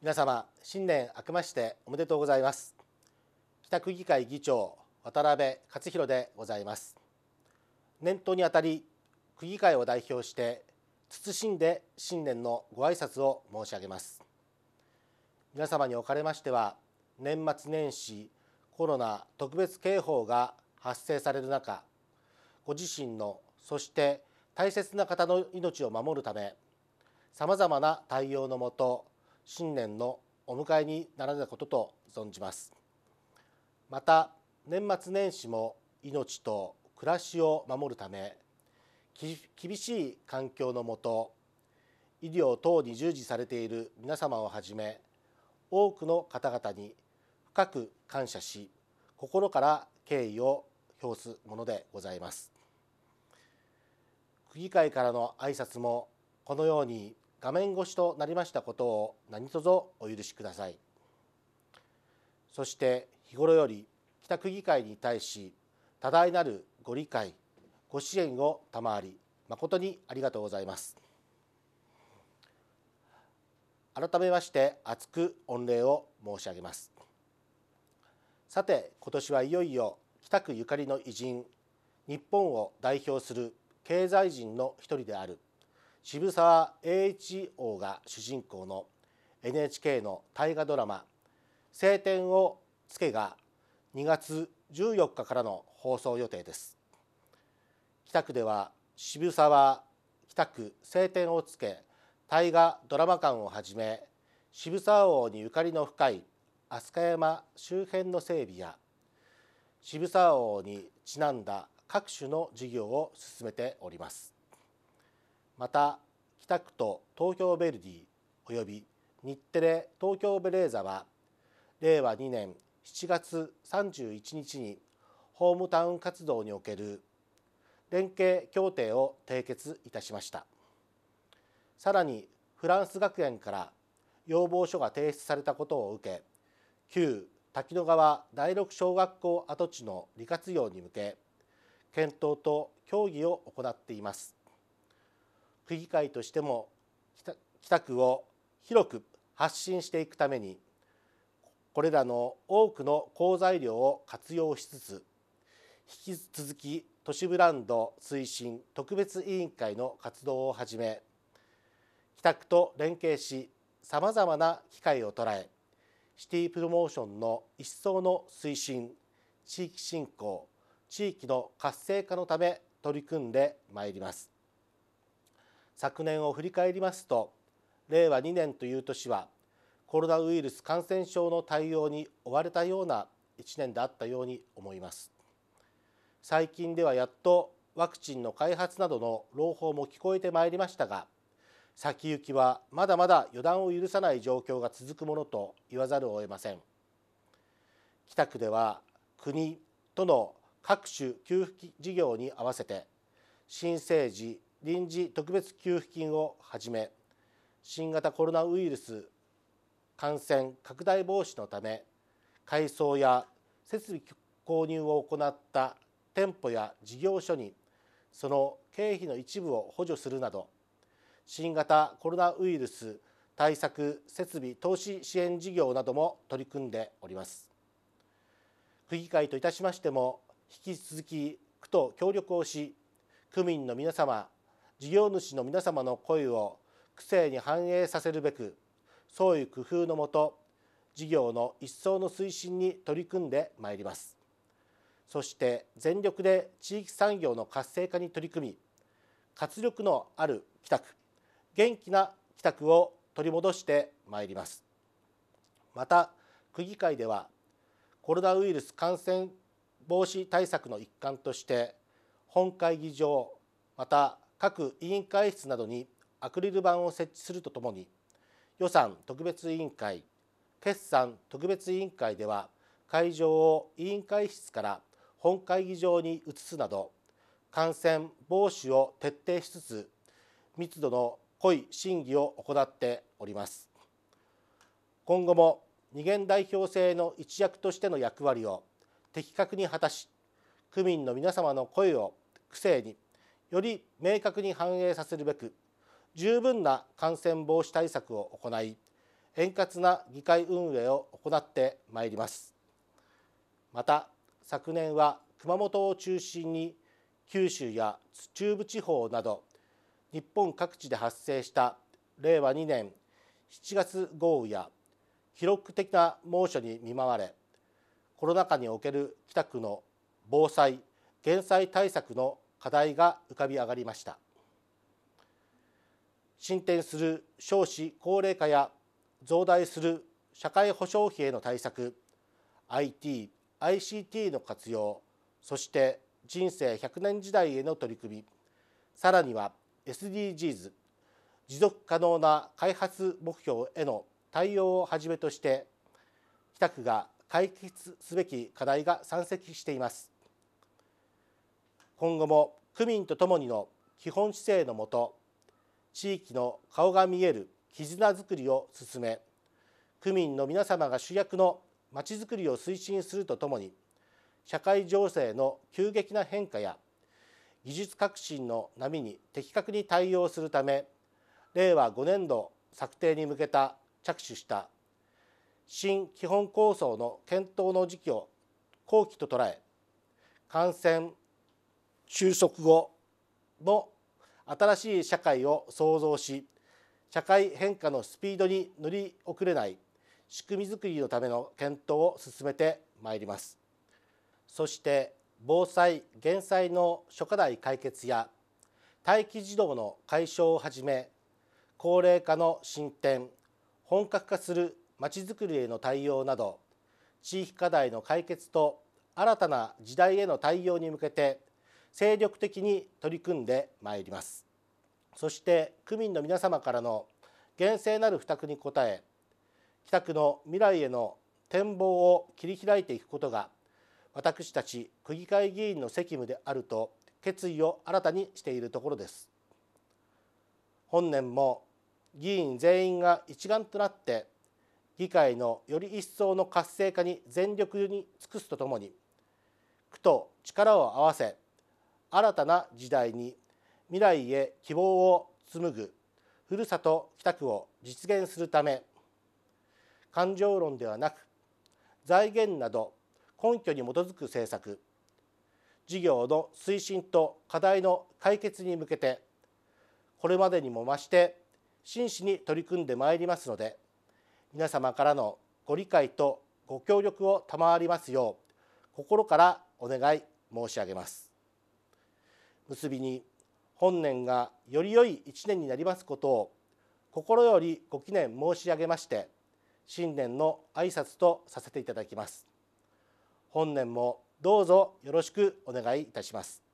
皆様新年明けましておめでとうございます北区議会議長渡辺勝弘でございます年頭にあたり区議会を代表して謹んで新年のご挨拶を申し上げます皆様におかれましては年末年始コロナ特別警報が発生される中ご自身のそして大切な方の命を守るためさまざまな対応のもと新年のお迎えになられたことと存じますまた年末年始も命と暮らしを守るため厳しい環境のもと医療等に従事されている皆様をはじめ多くの方々に深く感謝し心から敬意を表すものでございます区議会からの挨拶もこのように画面越しとなりましたことを何卒お許しくださいそして日頃より北区議会に対し多大なるご理解ご支援を賜り誠にありがとうございます改めまして厚く御礼を申し上げますさて今年はいよいよ北区ゆかりの偉人日本を代表する経済人の一人である渋沢栄一王が主人公の NHK の大河ドラマ「晴天を衝け」が2月14日からの放送予定です北区では渋沢北区晴天を衝け大河ドラマ館をはじめ渋沢王にゆかりの深い飛鳥山周辺の整備や渋沢王にちなんだ各種の事業を進めておりますまた北区と東京ヴェルディおよび日テレ東京ベレーザは令和2年7月31日にホームタウン活動における連携協定を締結いたしましたさらにフランス学園から要望書が提出されたことを受け旧滝野川第六小学校跡地の利活用に向け検討と協議を行っています区議会としても北区を広く発信していくためにこれらの多くの好材料を活用しつつ引き続き都市ブランド推進特別委員会の活動をはじめ北区と連携しさまざまな機会を捉えシティプロモーションの一層の推進地域振興地域の活性化のため取り組んでまいります。昨年を振り返りますと令和2年という年はコロナウイルス感染症の対応に追われたような1年であったように思います最近ではやっとワクチンの開発などの朗報も聞こえてまいりましたが先行きはまだまだ予断を許さない状況が続くものと言わざるを得ません北区では国との各種給付事業に合わせて新生児臨時特別給付金をはじめ新型コロナウイルス感染拡大防止のため改装や設備購入を行った店舗や事業所にその経費の一部を補助するなど新型コロナウイルス対策設備投資支援事業なども取り組んでおります区議会といたしましても引き続き区と協力をし区民の皆様事業主の皆様の声を区政に反映させるべく創意工夫のもと事業の一層の推進に取り組んでまいりますそして全力で地域産業の活性化に取り組み活力のある帰宅元気な帰宅を取り戻してまいりますまた区議会ではコロナウイルス感染防止対策の一環として本会議場また各委員会室などにアクリル板を設置するとともに予算特別委員会決算特別委員会では会場を委員会室から本会議場に移すなど感染防止を徹底しつつ密度の濃い審議を行っております今後も二元代表制の一役としての役割を的確に果たし区民の皆様の声を区政により明確に反映させるべく十分な感染防止対策を行い円滑な議会運営を行ってまいりますまた昨年は熊本を中心に九州や中部地方など日本各地で発生した令和2年7月豪雨や記録的な猛暑に見舞われコロナ禍における北区の防災・減災対策の課題が浮かび上がりました進展する少子高齢化や増大する社会保障費への対策 IT、ICT の活用そして人生100年時代への取り組みさらには SDGs 持続可能な開発目標への対応をはじめとして北区が解決すべき課題が山積しています。今後も区民とともにの基本姿勢のもと地域の顔が見える絆づくりを進め区民の皆様が主役のまちづくりを推進するとともに社会情勢の急激な変化や技術革新の波に的確に対応するため令和5年度策定に向けた着手した新基本構想の検討の時期を後期と捉え感染収束後の新しい社会を創造し社会変化のスピードに乗り遅れない仕組みづくりのための検討を進めてまいりますそして防災・減災の諸課題解決や待機児童の解消をはじめ高齢化の進展本格化するまちづくりへの対応など地域課題の解決と新たな時代への対応に向けて精力的に取り組んでまいりますそして区民の皆様からの厳正なる付託に応え北区の未来への展望を切り開いていくことが私たち区議会議員の責務であると決意を新たにしているところです本年も議員全員が一丸となって議会のより一層の活性化に全力に尽くすとともに区と力を合わせ新たな時代に未来へ希望を紡ぐふるさと北区を実現するため感情論ではなく財源など根拠に基づく政策事業の推進と課題の解決に向けてこれまでにも増して真摯に取り組んでまいりますので皆様からのご理解とご協力を賜りますよう心からお願い申し上げます。結びに本年がより良い一年になりますことを心よりご祈念申し上げまして新年の挨拶とさせていただきます本年もどうぞよろしくお願いいたします